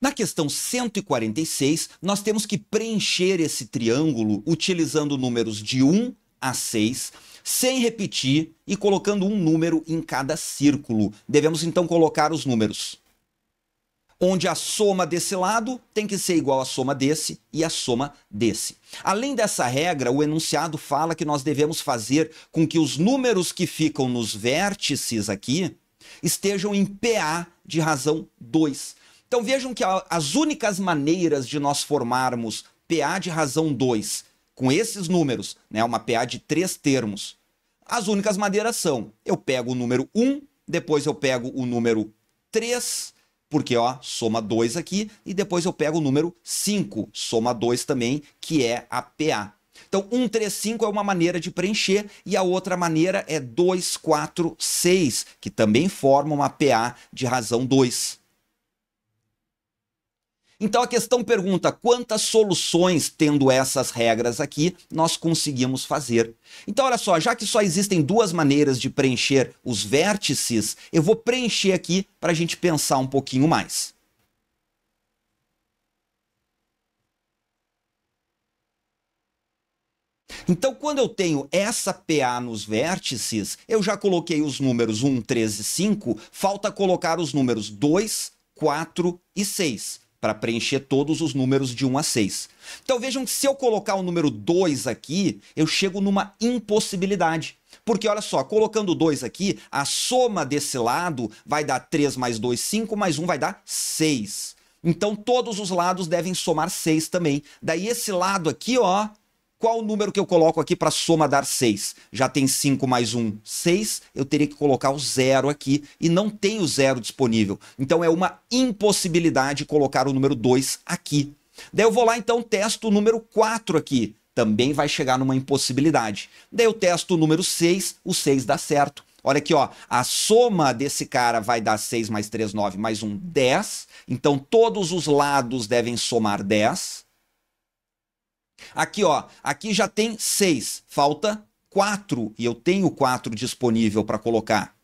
Na questão 146, nós temos que preencher esse triângulo utilizando números de 1 a 6, sem repetir e colocando um número em cada círculo. Devemos então colocar os números. Onde a soma desse lado tem que ser igual à soma desse e à soma desse. Além dessa regra, o enunciado fala que nós devemos fazer com que os números que ficam nos vértices aqui estejam em PA de razão 2. Então vejam que as únicas maneiras de nós formarmos PA de razão 2 com esses números, né, uma PA de três termos, as únicas maneiras são: eu pego o número 1, depois eu pego o número 3, porque ó, soma 2 aqui, e depois eu pego o número 5, soma 2 também, que é a PA. Então, 1, 3, 5 é uma maneira de preencher e a outra maneira é 2, 4, 6, que também forma uma PA de razão 2. Então a questão pergunta: quantas soluções, tendo essas regras aqui, nós conseguimos fazer? Então, olha só, já que só existem duas maneiras de preencher os vértices, eu vou preencher aqui para a gente pensar um pouquinho mais. Então, quando eu tenho essa PA nos vértices, eu já coloquei os números 1, 13, e 5, falta colocar os números 2, 4 e 6 para preencher todos os números de 1 a 6. Então vejam que se eu colocar o número 2 aqui, eu chego numa impossibilidade. Porque olha só, colocando 2 aqui, a soma desse lado vai dar 3 mais 2, 5, mais 1 vai dar 6. Então todos os lados devem somar 6 também. Daí esse lado aqui, ó, qual o número que eu coloco aqui para soma dar 6? Já tem 5 mais 1, 6. Eu teria que colocar o zero aqui e não tem o zero disponível. Então é uma impossibilidade colocar o número 2 aqui. Daí eu vou lá então testo o número 4 aqui. Também vai chegar numa impossibilidade. Daí eu testo o número 6, o 6 dá certo. Olha aqui, ó, a soma desse cara vai dar 6 mais 3, 9, mais 1, 10. Então todos os lados devem somar 10. Aqui, ó, aqui já tem seis, falta quatro, e eu tenho quatro disponível para colocar.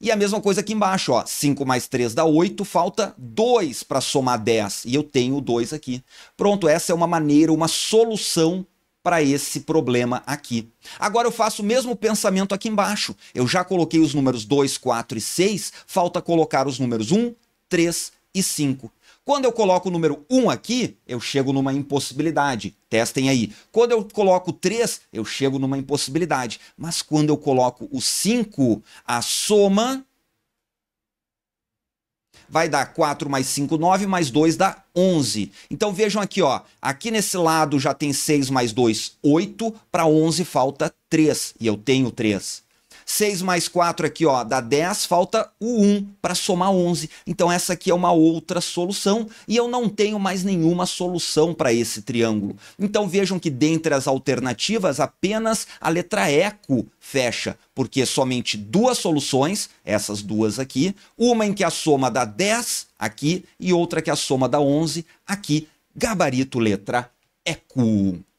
E a mesma coisa aqui embaixo, ó, 5 mais 3 dá 8, falta 2 para somar 10, e eu tenho 2 aqui. Pronto, essa é uma maneira, uma solução para esse problema aqui. Agora eu faço o mesmo pensamento aqui embaixo. Eu já coloquei os números 2, 4 e 6, falta colocar os números 1, 3 e 5. Quando eu coloco o número 1 aqui, eu chego numa impossibilidade. Testem aí. Quando eu coloco 3, eu chego numa impossibilidade. Mas quando eu coloco o 5, a soma vai dar 4 mais 5, 9, mais 2 dá 11. Então vejam aqui, ó, aqui nesse lado já tem 6 mais 2, 8, para 11 falta 3, e eu tenho 3. 6 mais 4 aqui, ó, dá 10, falta o 1 para somar 11. Então essa aqui é uma outra solução e eu não tenho mais nenhuma solução para esse triângulo. Então vejam que dentre as alternativas, apenas a letra eco fecha, porque somente duas soluções, essas duas aqui, uma em que a soma dá 10 aqui e outra que a soma dá 11 aqui, gabarito letra eco.